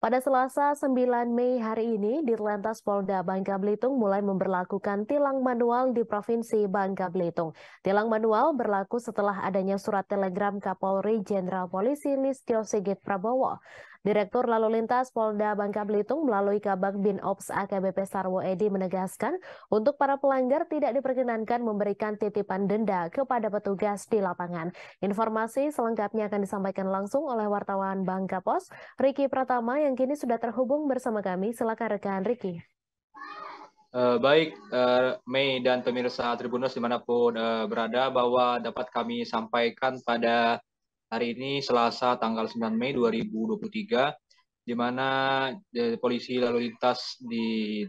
Pada Selasa 9 Mei hari ini, di Lantas Polda Bangka Belitung mulai memperlakukan tilang manual di Provinsi Bangka Belitung. Tilang manual berlaku setelah adanya surat telegram Kapolri Jenderal Polisi Listio Sigit Prabowo. Direktur Lalu Lintas Polda Bangka Belitung melalui Kabak Bin Ops AKBP Sarwo Edi menegaskan untuk para pelanggar tidak diperkenankan memberikan titipan denda kepada petugas di lapangan. Informasi selengkapnya akan disampaikan langsung oleh wartawan Bangka Pos, Riki Pratama yang kini sudah terhubung bersama kami. Silakan rekan Riki. Uh, baik, uh, Mei dan pemirsa Tribunus dimanapun uh, berada, bahwa dapat kami sampaikan pada hari ini Selasa tanggal 9 Mei 2023 di mana eh, polisi lalu lintas di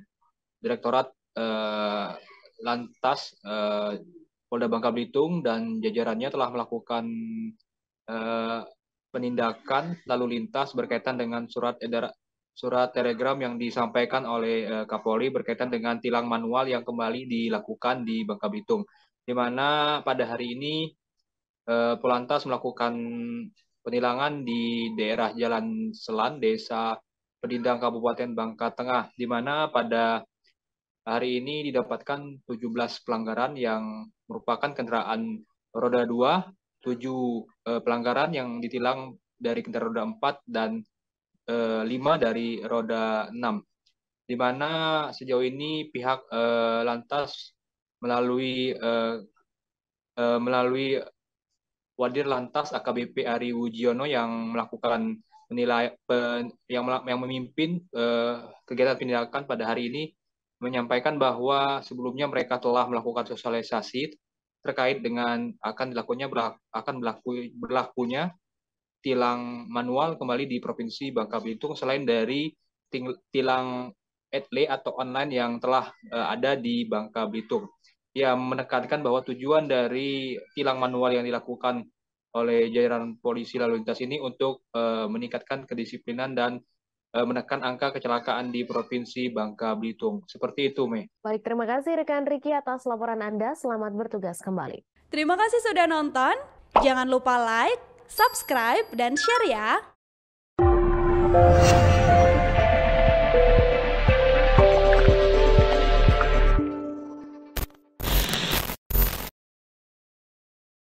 Direktorat eh, Lantas eh, Polda Bangka Belitung dan jajarannya telah melakukan eh, penindakan lalu lintas berkaitan dengan surat edar surat telegram yang disampaikan oleh eh, Kapolri berkaitan dengan tilang manual yang kembali dilakukan di Bangka Belitung di mana pada hari ini eh, Polantas melakukan penilangan di daerah Jalan Selan, Desa Pedindang Kabupaten Bangka Tengah, di mana pada hari ini didapatkan 17 pelanggaran yang merupakan kendaraan roda 2, 7 eh, pelanggaran yang ditilang dari kendaraan roda 4 dan eh, 5 dari roda 6. Di mana sejauh ini pihak eh, lantas melalui eh, eh, melalui Wadir Lantas AKBP Ari Wujiono yang melakukan penilai pen, yang yang memimpin uh, kegiatan penindakan pada hari ini menyampaikan bahwa sebelumnya mereka telah melakukan sosialisasi terkait dengan akan dilakukannya akan berlaku, berlakunya tilang manual kembali di Provinsi Bangka Belitung selain dari tilang etle atau online yang telah uh, ada di Bangka Belitung ya menekankan bahwa tujuan dari tilang manual yang dilakukan oleh jajaran polisi lalu lintas ini untuk uh, meningkatkan kedisiplinan dan uh, menekan angka kecelakaan di Provinsi Bangka Belitung. Seperti itu, Mei. Baik, terima kasih rekan Riki atas laporan Anda. Selamat bertugas kembali. Terima kasih sudah nonton. Jangan lupa like, subscribe, dan share ya.